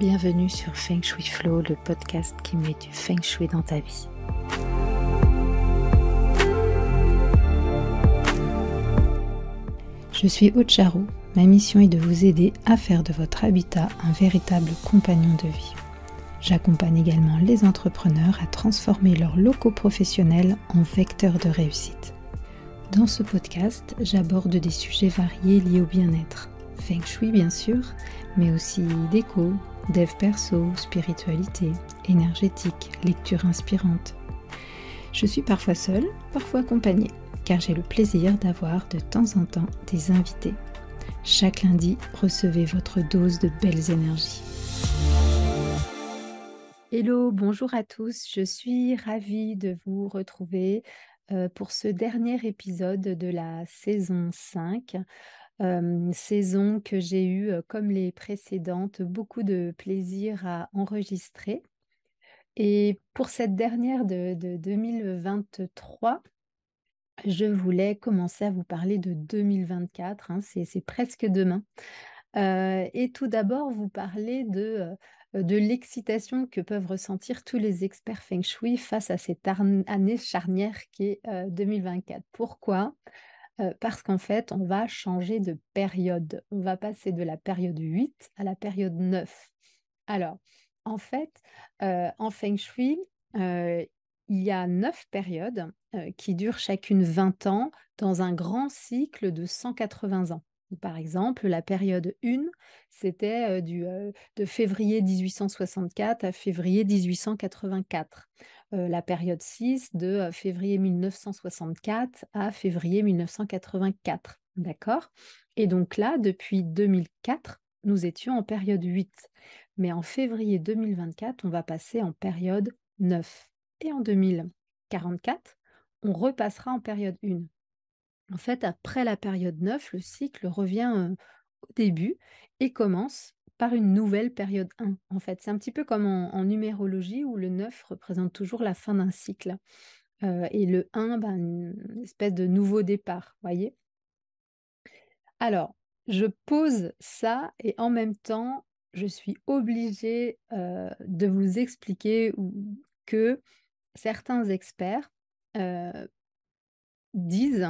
Bienvenue sur Feng Shui Flow, le podcast qui met du Feng Shui dans ta vie. Je suis Ocharo, ma mission est de vous aider à faire de votre habitat un véritable compagnon de vie. J'accompagne également les entrepreneurs à transformer leurs locaux professionnels en vecteurs de réussite. Dans ce podcast, j'aborde des sujets variés liés au bien-être. Feng Shui bien sûr, mais aussi déco, dev perso, spiritualité, énergétique, lecture inspirante. Je suis parfois seule, parfois accompagnée, car j'ai le plaisir d'avoir de temps en temps des invités. Chaque lundi, recevez votre dose de belles énergies. Hello, bonjour à tous. Je suis ravie de vous retrouver euh, pour ce dernier épisode de la saison 5 saison que j'ai eu, comme les précédentes, beaucoup de plaisir à enregistrer. Et pour cette dernière de, 2023, je voulais commencer à vous parler de 2024, hein, c'est presque demain. et tout d'abord, vous parler de, l'excitation que peuvent ressentir tous les experts feng shui face à cette année charnière qui est 2024. Pourquoi euh, parce qu'en fait, on va changer de période. On va passer de la période 8 à la période 9. Alors, en fait, euh, en Feng Shui, euh, il y a 9 périodes qui durent chacune 20 ans dans un grand cycle de 180 ans. Par exemple, la période 1, c'était de février 1864 à février 1884. Euh, la période 6 de euh, février 1964 à février 1984. D'accord Et donc là, depuis 2004, nous étions en période 8. Mais en février 2024, on va passer en période 9. Et en 2044, on repassera en période 1. En fait, après la période 9, le cycle revient euh, au début et commence par une nouvelle période 1, en fait. C'est un petit peu comme en, numérologie où le 9 représente toujours la fin d'un cycle. Euh, et le 1, ben, une espèce de nouveau départ, voyez Alors, je pose ça et en même temps, je suis obligée euh, de vous expliquer que certains experts euh, disent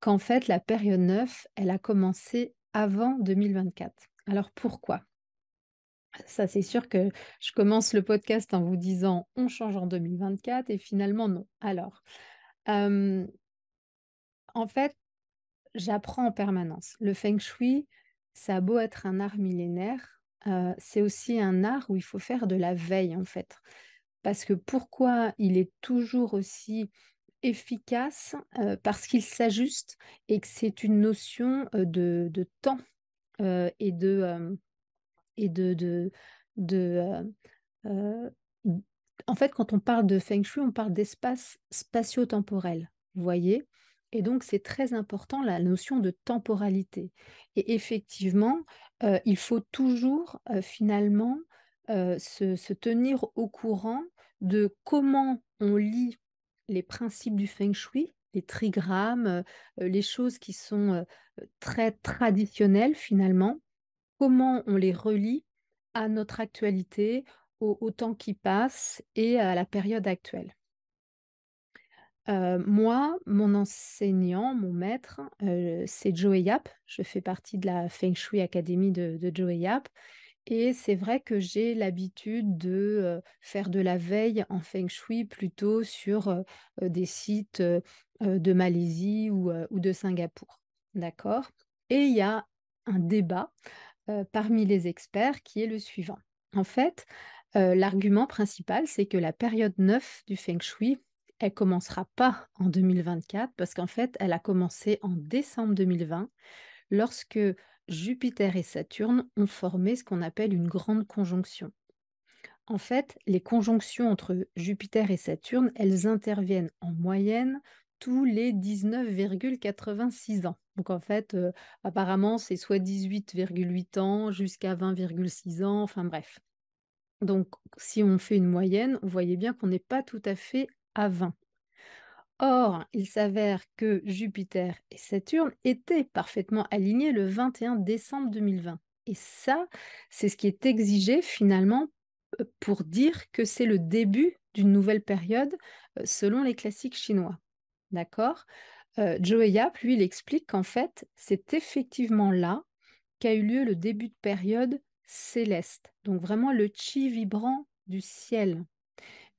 qu'en fait, la période 9, elle a commencé avant 2024. Alors pourquoi ça, c'est sûr que je commence le podcast en vous disant on change en 2024 et finalement non. Alors, en fait, j'apprends en permanence. Le feng shui, ça a beau être un art millénaire, c'est aussi un art où il faut faire de la veille en fait. Parce que pourquoi il est toujours aussi efficace Parce qu'il s'ajuste et que c'est une notion de, temps et de et de... Euh, euh, en fait, quand on parle de feng shui, on parle d'espace spatio-temporel, vous voyez Et donc, c'est très important la notion de temporalité. Et effectivement, euh, il faut toujours finalement se, se, tenir au courant de comment on lit les principes du feng shui, les trigrammes, les choses qui sont très traditionnelles finalement, comment on les relie à notre actualité, au, temps qui passe et à la période actuelle. Euh, moi, mon enseignant, mon maître, euh, c'est Joey Yap. Je fais partie de la Feng Shui Academy de, de Yap. Et c'est vrai que j'ai l'habitude de euh, faire de la veille en feng shui plutôt sur des sites de Malaisie ou, de Singapour. D'accord Et il y a un débat euh, parmi les experts qui est le suivant. En fait, euh, l'argument principal, c'est que la période 9 du Feng Shui, elle commencera pas en 2024 parce qu'en fait, elle a commencé en décembre 2020 lorsque Jupiter et Saturne ont formé ce qu'on appelle une grande conjonction. En fait, les conjonctions entre Jupiter et Saturne, elles interviennent en moyenne tous les 19,86 ans. Donc en fait, euh, apparemment, c'est soit 18,8 ans jusqu'à 20,6 ans, enfin bref. Donc si on fait une moyenne, on voyez bien qu'on n'est pas tout à fait à 20. Or, il s'avère que Jupiter et Saturne étaient parfaitement alignés le 21 décembre 2020. Et ça, c'est ce qui est exigé finalement euh, pour dire que c'est le début d'une nouvelle période euh, selon les classiques chinois. D'accord euh, Joe Yap, lui, il explique qu'en fait, c'est effectivement là qu'a eu lieu le début de période céleste. Donc vraiment le chi vibrant du ciel.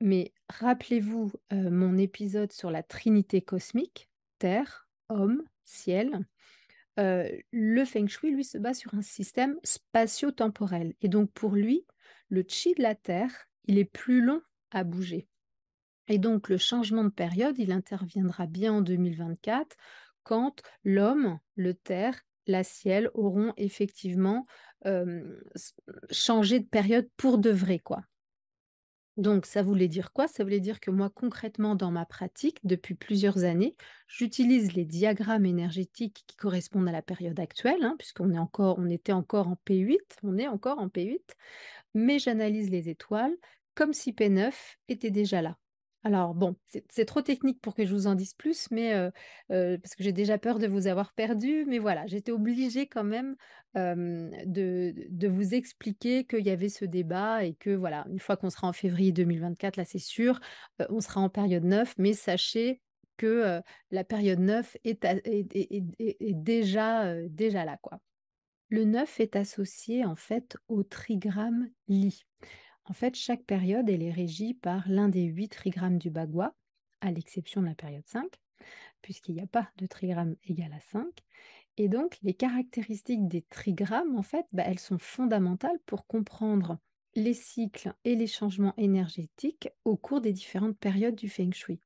Mais rappelez-vous euh, mon épisode sur la Trinité cosmique, Terre, Homme, Ciel. Euh, le Feng Shui, lui, se base sur un système spatio-temporel. Et donc pour lui, le chi de la Terre, il est plus long à bouger. Et donc le changement de période, il interviendra bien en 2024 quand l'homme, le terre, la ciel auront effectivement changé de période pour de vrai, quoi. Donc, ça voulait dire quoi Ça voulait dire que moi, concrètement, dans ma pratique, depuis plusieurs années, j'utilise les diagrammes énergétiques qui correspondent à la période actuelle, hein, puisqu'on est encore, on était encore en P8, on est encore en P8, mais j'analyse les étoiles comme si P9 était déjà là. Alors bon, c'est trop technique pour que je vous en dise plus, mais parce que j'ai déjà peur de vous avoir perdu, mais voilà, j'étais obligée quand même de, vous expliquer qu'il y avait ce débat et que voilà, une fois qu'on sera en février 2024, là c'est sûr, on sera en période 9, mais sachez que la période 9 est, déjà, déjà là, quoi. Le 9 est associé en fait au trigramme Li. En fait, chaque période, elle est régie par l'un des huit trigrammes du Bagua, à l'exception de la période 5, puisqu'il n'y a pas de trigramme égal à 5. Et donc, les caractéristiques des trigrammes, en fait, bah, elles sont fondamentales pour comprendre les cycles et les changements énergétiques au cours des différentes périodes du Feng Shui.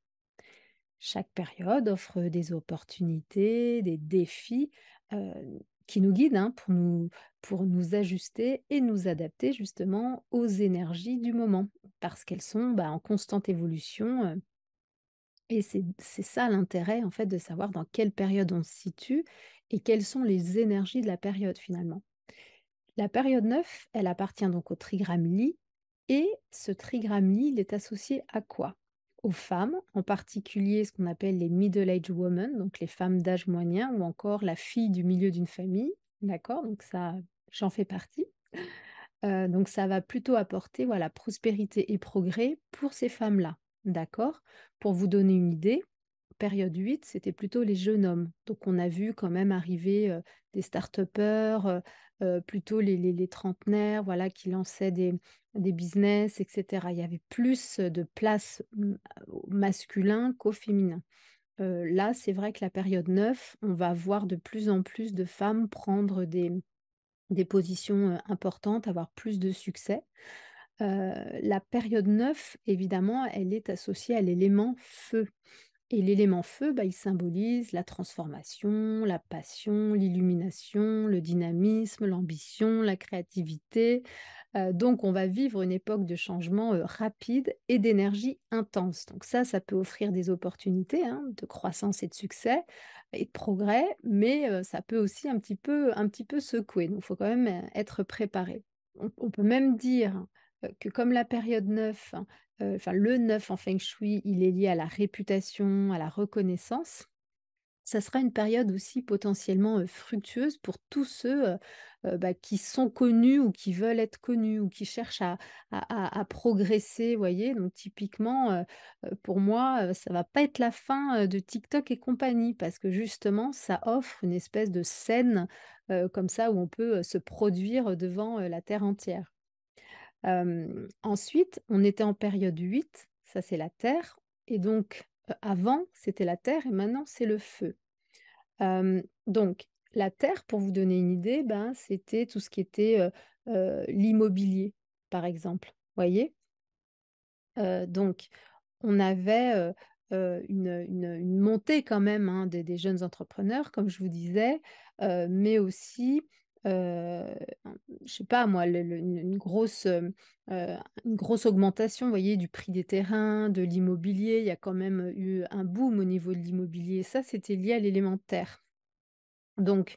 Chaque période offre des opportunités, des défis, euh, qui nous guide hein, pour, nous, pour nous ajuster et nous adapter justement aux énergies du moment, parce qu'elles sont bah, en constante évolution. Euh, et c'est ça l'intérêt en fait de savoir dans quelle période on se situe et quelles sont les énergies de la période finalement. La période 9, elle appartient donc au trigramme Li et ce trigramme Li, il est associé à quoi aux femmes, en particulier ce qu'on appelle les middle-age women, donc les femmes d'âge moyen, ou encore la fille du milieu d'une famille, d'accord Donc ça, j'en fais partie. Euh, donc ça va plutôt apporter voilà prospérité et progrès pour ces femmes-là, d'accord Pour vous donner une idée, période 8, c'était plutôt les jeunes hommes. Donc on a vu quand même arriver des start-upers, plutôt les, trentenaires, voilà, qui lançaient des, business, etc. Il y avait plus de place mmh, masculin qu'au féminin. là, c'est vrai que la période 9, on va voir de plus en plus de femmes prendre des, positions importantes, avoir plus de succès. la période 9, évidemment, elle est associée à l'élément feu. Et l'élément feu, bah, il symbolise la transformation, la passion, l'illumination, le dynamisme, l'ambition, la créativité. Euh, donc on va vivre une époque de changement euh, rapide et d'énergie intense. Donc ça, ça peut offrir des opportunités hein, de croissance et de succès et de progrès, mais euh, ça peut aussi un petit peu, un petit peu secouer. Donc il faut quand même être préparé. on peut même dire que comme la période 9, hein, le 9 en feng shui, il est lié à la réputation, à la reconnaissance, ça sera une période aussi potentiellement fructueuse pour tous ceux bah, qui sont connus ou qui veulent être connus ou qui cherchent à, progresser, voyez. Donc typiquement, pour moi, ça va pas être la fin de TikTok et compagnie parce que justement, ça offre une espèce de scène comme ça où on peut se produire devant la terre entière ensuite, on était en période 8, ça c'est la Terre, et donc avant c'était la Terre et maintenant c'est le feu. donc la Terre, pour vous donner une idée, ben, c'était tout ce qui était l'immobilier, par exemple. Voyez Donc on avait une, une, montée quand même hein, des, jeunes entrepreneurs, comme je vous disais, mais aussi euh, je sais pas moi, une, grosse, euh, euh, une grosse augmentation, voyez, du prix des terrains, de l'immobilier. Il y a quand même eu un boom au niveau de l'immobilier. Ça, c'était lié à l'élémentaire. Donc,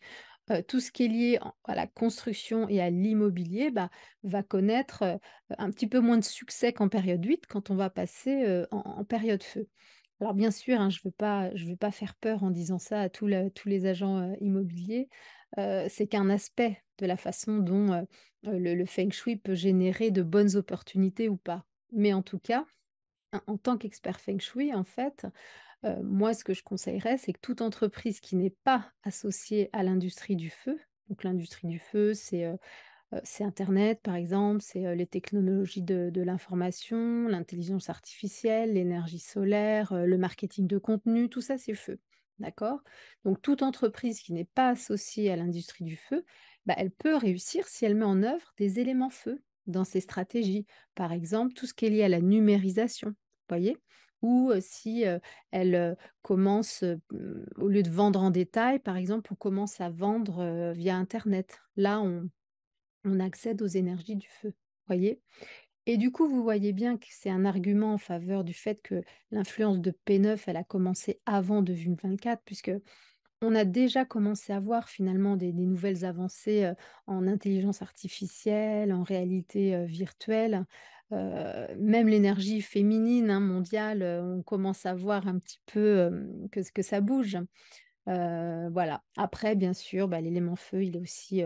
tout ce qui est lié à la construction et à l'immobilier bah, va connaître un petit peu moins de succès qu'en période 8 quand on va passer en, période feu. Alors bien sûr, hein, je ne veux, pas, faire peur en disant ça à tous les agents immobiliers. Euh, c'est qu'un aspect de la façon dont euh, euh, le, feng shui peut générer de bonnes opportunités ou pas. Mais en tout cas, en tant qu'expert feng shui, en fait, moi, ce que je conseillerais, c'est que toute entreprise qui n'est pas associée à l'industrie du feu, donc l'industrie du feu, c'est c'est Internet, par exemple, c'est les technologies de, l'information, l'intelligence artificielle, l'énergie solaire, le marketing de contenu, tout ça, c'est feu. D'accord Donc, toute entreprise qui n'est pas associée à l'industrie du feu, bah, elle peut réussir si elle met en œuvre des éléments feu dans ses stratégies. Par exemple, tout ce qui est lié à la numérisation, voyez ou si elle commence, mmh, au lieu de vendre en détail, par exemple, on commence à vendre via Internet. Là, on, on accède aux énergies du feu. Voyez et du coup, vous voyez bien que c'est un argument en faveur du fait que l'influence de P9, elle a commencé avant 2024, puisque on a déjà commencé à voir finalement des, nouvelles avancées euh, en intelligence artificielle, en réalité euh, virtuelle. Euh, même l'énergie féminine hein, mondiale, on commence à voir un petit peu que, que ça bouge. voilà. Après, bien sûr, bah, l'élément feu, il est aussi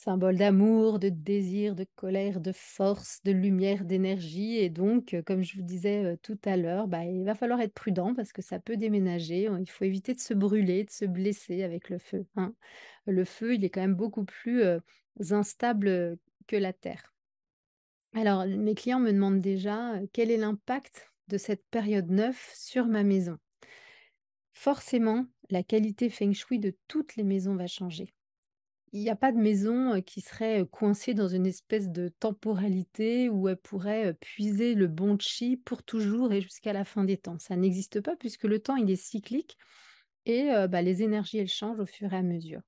symbole d'amour, de désir, de colère, de force, de lumière, d'énergie. Et donc, euh, comme je vous disais euh, tout à l'heure, bah, il va falloir être prudent parce que ça peut déménager. Il faut éviter de se brûler, de se blesser avec le feu. Hein. Le feu, il est quand même beaucoup plus euh, instable que la terre. Alors, mes clients me demandent déjà quel est l'impact de cette période neuve sur ma maison. Forcément, la qualité feng shui de toutes les maisons va changer il n'y a pas de maison qui serait coincée dans une espèce de temporalité où elle pourrait puiser le bon chi pour toujours et jusqu'à la fin des temps. Ça n'existe pas puisque le temps, il est cyclique et bah, les énergies, elles changent au fur et à mesure.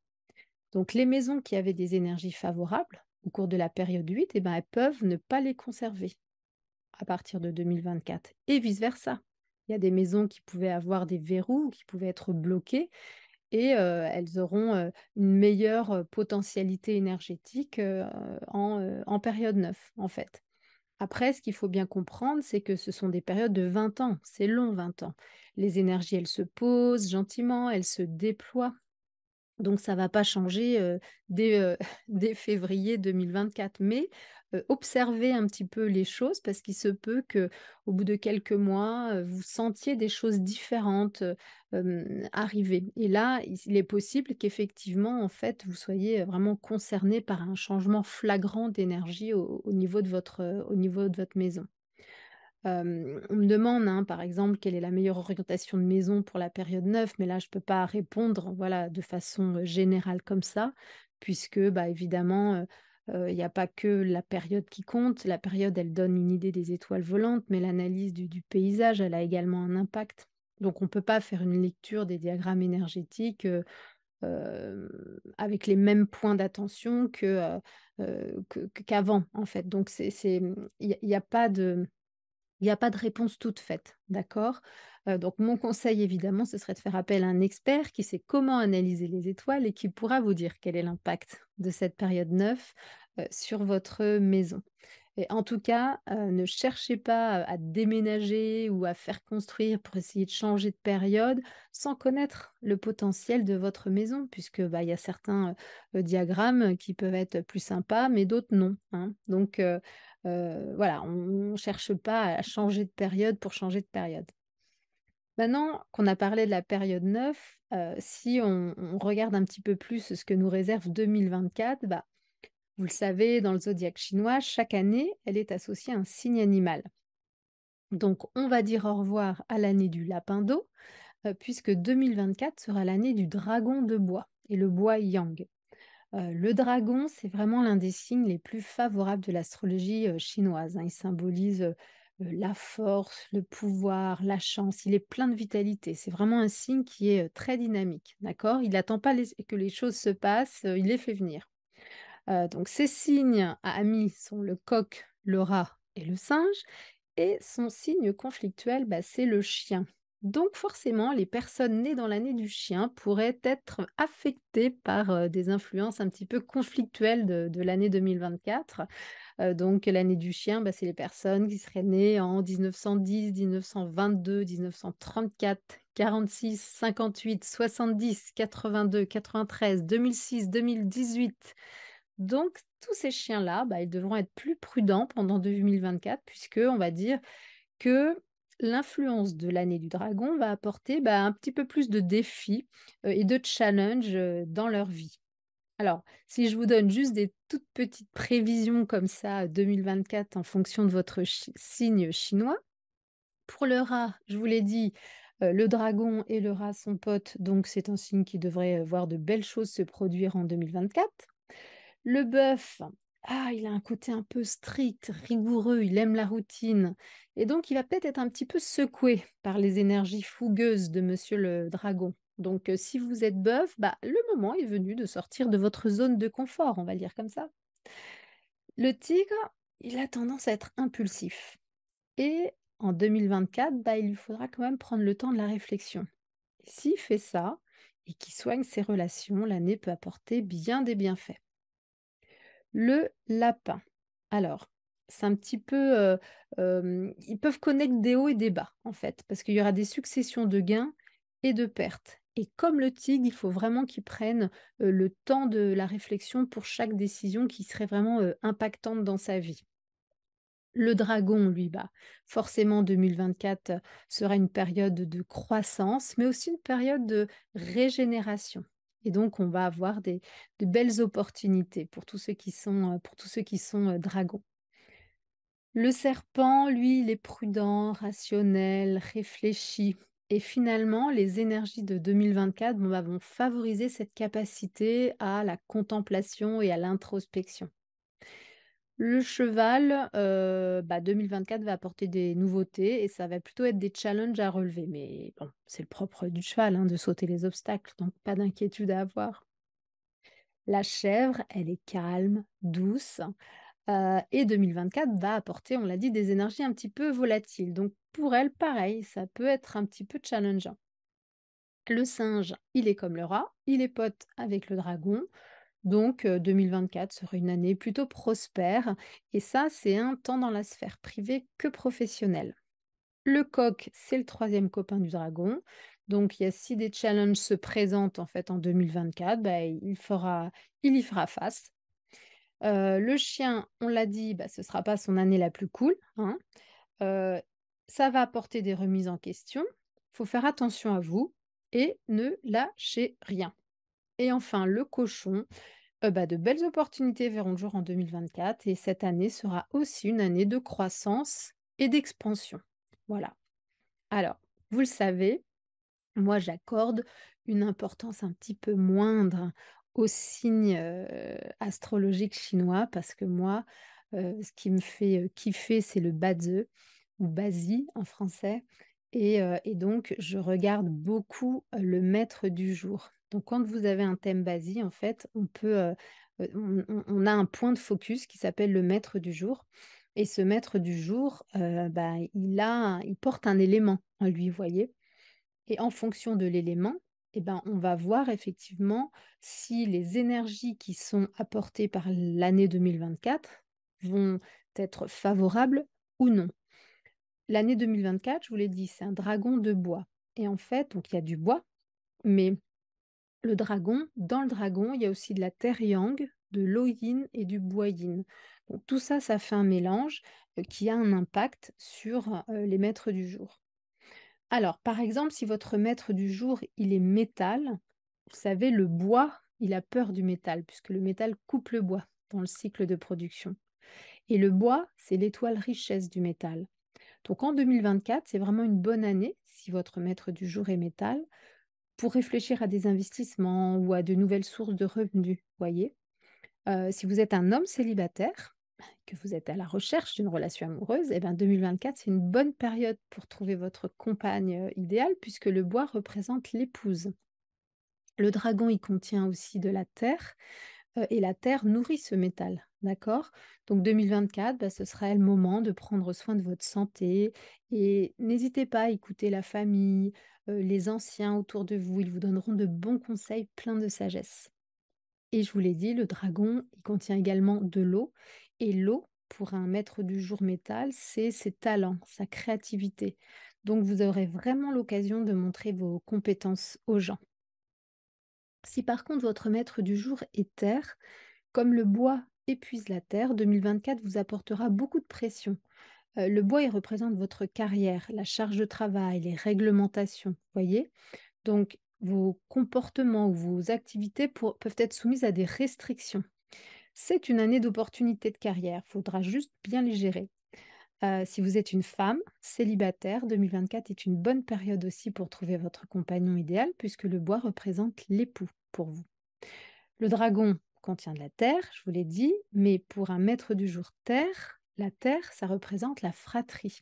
Donc les maisons qui avaient des énergies favorables au cours de la période 8, eh ben, elles peuvent ne pas les conserver à partir de 2024 et vice-versa. Il y a des maisons qui pouvaient avoir des verrous, qui pouvaient être bloquées, et elles auront une meilleure potentialité énergétique en, en, période 9, en fait. Après, ce qu'il faut bien comprendre, c'est que ce sont des périodes de 20 ans, c'est long 20 ans. Les énergies, elles se posent gentiment, elles se déploient, donc ça ne va pas changer dès, février 2024. Mais observez un petit peu les choses parce qu'il se peut que au bout de quelques mois, vous sentiez des choses différentes arriver. Et là, il est possible qu'effectivement, en fait, vous soyez vraiment concerné par un changement flagrant d'énergie niveau votre, au niveau de votre maison on me demande, hein, par exemple, quelle est la meilleure orientation de maison pour la période 9, mais là, je ne peux pas répondre voilà, de façon générale comme ça, puisque, bah, évidemment, il n'y a pas que la période qui compte. La période, elle donne une idée des étoiles volantes, mais l'analyse du, paysage, elle a également un impact. Donc, on ne peut pas faire une lecture des diagrammes énergétiques. avec les mêmes points d'attention que, qu'avant, en fait. Donc, il n'y a, pas de... Il n'y a pas de réponse toute faite, d'accord euh, Donc mon conseil, évidemment, ce serait de faire appel à un expert qui sait comment analyser les étoiles et qui pourra vous dire quel est l'impact de cette période 9 euh, sur votre maison. Et en tout cas, euh, ne cherchez pas à déménager ou à faire construire pour essayer de changer de période sans connaître le potentiel de votre maison, puisque bah, il y a certains diagrammes qui peuvent être plus sympas, mais d'autres non. Hein. Donc, voilà, on ne cherche pas à changer de période pour changer de période. Maintenant qu'on a parlé de la période 9, si on, regarde un petit peu plus ce que nous réserve 2024, bah, vous le savez, dans le zodiaque chinois, chaque année, elle est associée à un signe animal. Donc, on va dire au revoir à l'année du lapin d'eau, puisque 2024 sera l'année du dragon de bois et le bois yang le dragon, c'est vraiment l'un des signes les plus favorables de l'astrologie chinoise. Hein. Il symbolise la force, le pouvoir, la chance. Il est plein de vitalité. C'est vraiment un signe qui est très dynamique. D'accord Il n'attend pas que les choses se passent, il les fait venir. donc ses signes amis sont le coq, le rat et le singe. Et son signe conflictuel, bah, c'est le chien. Donc forcément, les personnes nées dans l'année du chien pourraient être affectées par des influences un petit peu conflictuelles de, l'année 2024. donc l'année du chien, bah, c'est les personnes qui seraient nées en 1910, 1922, 1934, 46, 58, 70, 82, 93, 2006, 2018. Donc tous ces chiens-là, bah, ils devront être plus prudents pendant 2024 puisque on va dire que l'influence de l'année du dragon va apporter bah, un petit peu plus de défis euh, et de challenges euh, dans leur vie. Alors, si je vous donne juste des toutes petites prévisions comme ça, 2024 euh, en fonction de votre signe chinois, pour le rat, je vous l'ai dit, le dragon et le rat sont potes, donc c'est un signe qui devrait voir de belles choses se produire en 2024. Le bœuf, ah, il a un côté un peu strict, rigoureux, il aime la routine. Et donc, il va peut-être être un petit peu secoué par les énergies fougueuses de Monsieur le Dragon. Donc, euh, si vous êtes bœuf, bah, le moment est venu de sortir de votre zone de confort, on va dire comme ça. Le tigre, il a tendance à être impulsif. Et en 2024, bah, il lui faudra quand même prendre le temps de la réflexion. S'il fait ça et qu'il soigne ses relations, l'année peut apporter bien des bienfaits. Le lapin. Alors, c'est un petit peu... Euh, euh, ils peuvent connaître des hauts et des bas, en fait, parce qu'il y aura des successions de gains et de pertes. Et comme le tigre, il faut vraiment qu'il prenne euh, le temps de la réflexion pour chaque décision qui serait vraiment impactante dans sa vie. Le dragon, lui, bah, forcément 2024 sera une période de croissance, mais aussi une période de régénération. Et donc, on va avoir des, de belles opportunités pour tous ceux qui sont, euh, pour tous ceux qui sont euh, dragons. Le serpent, lui, il est prudent, rationnel, réfléchi. Et finalement, les énergies de 2024 bah, vont favoriser cette capacité à la contemplation et à l'introspection. Le cheval, 2024 bah, va apporter des nouveautés et ça va plutôt être des challenges à relever. Mais bon, c'est le propre du cheval, hein, de sauter les obstacles, donc pas d'inquiétude à avoir. La chèvre, elle est calme, douce, et 2024 va apporter, on l'a dit, des énergies un petit peu volatiles. Donc pour elle, pareil, ça peut être un petit peu challengeant. Le singe, il est comme le rat, il est pote avec le dragon. Donc 2024 sera une année plutôt prospère et ça c'est un temps dans la sphère privée que professionnelle. Le coq, c'est le troisième copain du dragon. Donc il y a, si des challenges se présentent en fait en 2024, bah, il, fera, il y fera face. le chien, on l'a dit, bah, ce ne sera pas son année la plus cool. Hein. ça va apporter des remises en question. Il faut faire attention à vous et ne lâchez rien. Et enfin, le cochon. Euh, bah, de belles opportunités verront le jour en 2024 et cette année sera aussi une année de croissance et d'expansion. Voilà. Alors, vous le savez, moi j'accorde une importance un petit peu moindre aux signes euh, astrologique astrologiques chinois parce que moi, euh, ce qui me fait kiffer, c'est le bazi ou bazi en français. Et, donc, je regarde beaucoup le maître du jour. Donc, quand vous avez un thème basique, en fait, on peut, on, a un point de focus qui s'appelle le maître du jour. Et ce maître du jour, bah, il porte un élément en lui, voyez. Et en fonction de l'élément, eh ben, on va voir effectivement si les énergies qui sont apportées par l'année 2024 vont être favorables ou non. L'année 2024, je vous l'ai dit, c'est un dragon de bois. Et en fait, donc il y a du bois, mais le dragon, dans le dragon, il y a aussi de la terre yang, de l'eau et du bois yin. tout ça, ça fait un mélange euh, qui a un impact sur euh, les maîtres du jour. Alors, par exemple, si votre maître du jour, il est métal, vous savez, le bois, il a peur du métal, puisque le métal coupe le bois dans le cycle de production. Et le bois, c'est l'étoile richesse du métal. Donc en 2024, c'est vraiment une bonne année, si votre maître du jour est métal, pour réfléchir à des investissements ou à de nouvelles sources de revenus, voyez. Euh, si vous êtes un homme célibataire, que vous êtes à la recherche d'une relation amoureuse, et bien 2024, c'est une bonne période pour trouver votre compagne euh, idéale, puisque le bois représente l'épouse. Le dragon y contient aussi de la terre, euh, et la Terre nourrit ce métal. D'accord Donc 2024, bah, ce sera le moment de prendre soin de votre santé et n'hésitez pas à écouter la famille, euh, les anciens autour de vous, ils vous donneront de bons conseils pleins de sagesse. Et je vous l'ai dit, le dragon, il contient également de l'eau et l'eau pour un maître du jour métal, c'est ses talents, sa créativité. Donc vous aurez vraiment l'occasion de montrer vos compétences aux gens. Si par contre votre maître du jour est terre, comme le bois épuise la terre, 2024 vous apportera beaucoup de pression. Euh, le bois, il représente votre carrière, la charge de travail, les réglementations, voyez Donc, vos comportements ou vos activités peuvent être soumises à des restrictions. C'est une année d'opportunités de carrière, faudra juste bien les gérer. Euh, si vous êtes une femme célibataire, 2024 est une bonne période aussi pour trouver votre compagnon idéal puisque le bois représente l'époux pour vous. Le dragon contient de la terre, je vous l'ai dit, mais pour un maître du jour terre, la terre, ça représente la fratrie,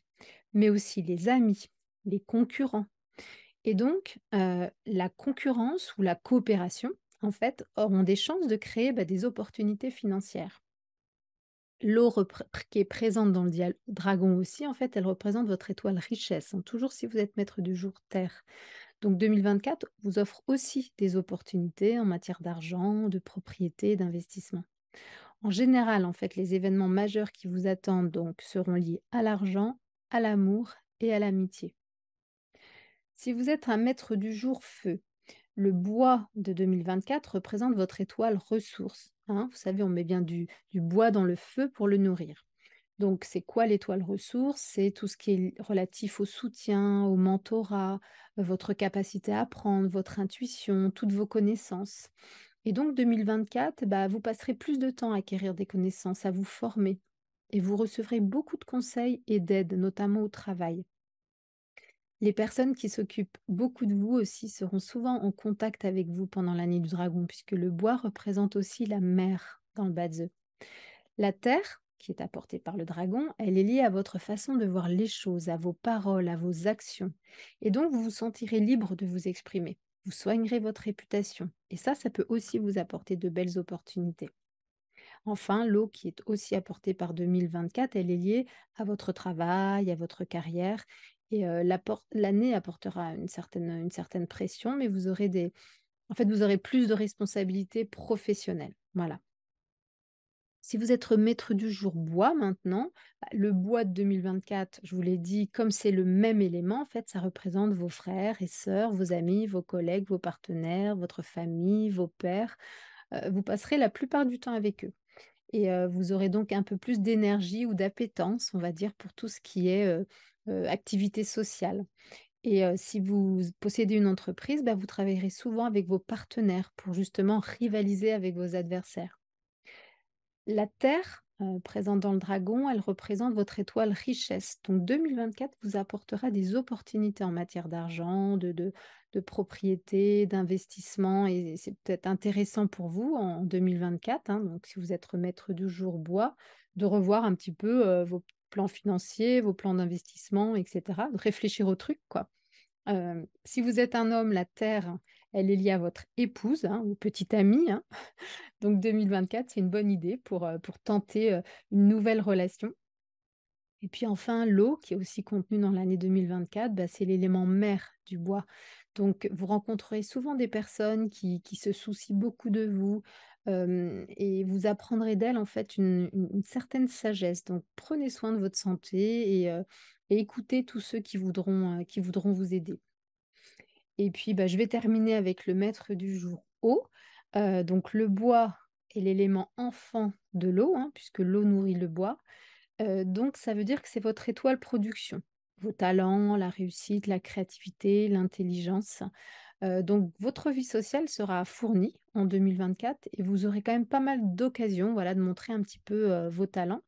mais aussi les amis, les concurrents. Et donc, euh, la concurrence ou la coopération, en fait, auront des chances de créer bah, des opportunités financières. L'eau qui est présente dans le dragon aussi, en fait, elle représente votre étoile richesse, hein, toujours si vous êtes maître du jour Terre. Donc 2024 vous offre aussi des opportunités en matière d'argent, de propriété, d'investissement. En général, en fait, les événements majeurs qui vous attendent donc seront liés à l'argent, à l'amour et à l'amitié. Si vous êtes un maître du jour feu, le bois de 2024 représente votre étoile ressource. Hein. Vous savez, on met bien du, bois dans le feu pour le nourrir. Donc, c'est quoi l'étoile ressource C'est tout ce qui est relatif au soutien, au mentorat, votre capacité à apprendre, votre intuition, toutes vos connaissances. Et donc, 2024, bah, vous passerez plus de temps à acquérir des connaissances, à vous former. Et vous recevrez beaucoup de conseils et d'aide, notamment au travail. Les personnes qui s'occupent beaucoup de vous aussi seront souvent en contact avec vous pendant l'année du dragon, puisque le bois représente aussi la mer dans le Badze. La terre, qui est apportée par le dragon, elle est liée à votre façon de voir les choses, à vos paroles, à vos actions. Et donc, vous vous sentirez libre de vous exprimer. Vous soignerez votre réputation. Et ça, ça peut aussi vous apporter de belles opportunités. Enfin, l'eau qui est aussi apportée par 2024, elle est liée à votre travail, à votre carrière, et l'année apportera une certaine, pression, mais vous aurez des. En fait, vous aurez plus de responsabilités professionnelles. Voilà. Si vous êtes maître du jour bois maintenant, bah, le bois de 2024, je vous l'ai dit, comme c'est le même élément, en fait, ça représente vos frères et sœurs, vos amis, vos collègues, vos partenaires, votre famille, vos pères. vous passerez la plupart du temps avec eux. Et vous aurez donc un peu plus d'énergie ou d'appétence, on va dire, pour tout ce qui est euh, activité sociale. Et euh, si vous possédez une entreprise, bah, vous travaillerez souvent avec vos partenaires pour justement rivaliser avec vos adversaires. La Terre, euh, présente dans le dragon, elle représente votre étoile richesse. Donc 2024 vous apportera des opportunités en matière d'argent, de, de, propriété, d'investissement. Et c'est peut-être intéressant pour vous en 2024, hein, donc si vous êtes maître du jour bois, de revoir un petit peu vos plans financiers, vos plans d'investissement, etc. réfléchir au truc, quoi. si vous êtes un homme, la Terre, elle est liée à votre épouse hein, ou petite amie. Hein. Donc 2024, c'est une bonne idée pour, euh, pour tenter euh, une nouvelle relation. Et puis enfin, l'eau qui est aussi contenue dans l'année 2024, bah, c'est l'élément mère du bois. Donc vous rencontrerez souvent des personnes qui se soucient beaucoup de vous, et vous apprendrez d'elle en fait une, certaine sagesse. Donc prenez soin de votre santé et, écoutez tous ceux qui voudront, qui voudront vous aider. Et puis bah, je vais terminer avec le maître du jour eau. donc le bois est l'élément enfant de l'eau, hein, puisque l'eau nourrit le bois. donc ça veut dire que c'est votre étoile production, vos talents, la réussite, la créativité, l'intelligence. Euh, donc votre vie sociale sera fournie en 2024 et vous aurez quand même pas mal d'occasions de montrer un petit peu euh, vos talents.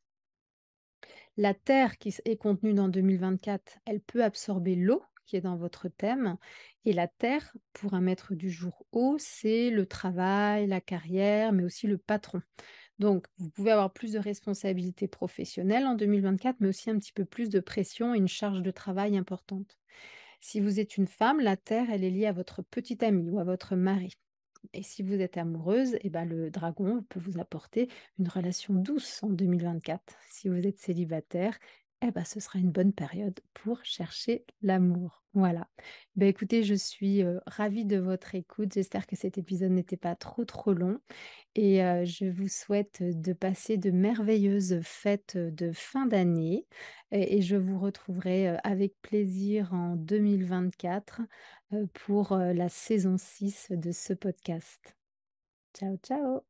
La terre qui est contenue dans 2024, elle peut absorber l'eau qui est dans votre thème. Et la terre, pour un maître du jour haut, c'est le travail, la carrière, mais aussi le patron. Donc, vous pouvez avoir plus de responsabilités professionnelles en 2024, mais aussi un petit peu plus de pression et une charge de travail importante. Si vous êtes une femme, la Terre, elle est liée à votre petit amie ou à votre mari. Et si vous êtes amoureuse, eh ben le dragon peut vous apporter une relation douce en 2024. Si vous êtes célibataire, eh bah, ce sera une bonne période pour chercher l'amour. Voilà. Ben, écoutez, je suis ravie de votre écoute. J'espère que cet épisode n'était pas trop trop long. Et je vous souhaite de passer de merveilleuses fêtes de fin d'année. Et, je vous retrouverai avec plaisir en 2024 pour la saison 6 de ce podcast. Ciao, ciao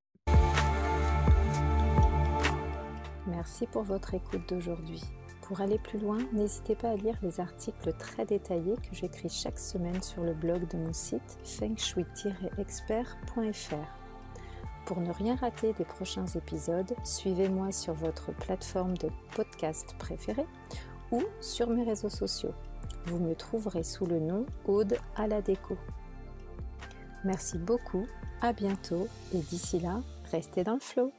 Merci pour votre écoute d'aujourd'hui. Pour aller plus loin, n'hésitez pas à lire les articles très détaillés que j'écris chaque semaine sur le blog de mon site fengshui expertfr Pour ne rien rater des prochains épisodes, suivez-moi sur votre plateforme de podcast préférée ou sur mes réseaux sociaux. Vous me trouverez sous le nom Aude à la déco. Merci beaucoup, à bientôt et d'ici là, restez dans le flow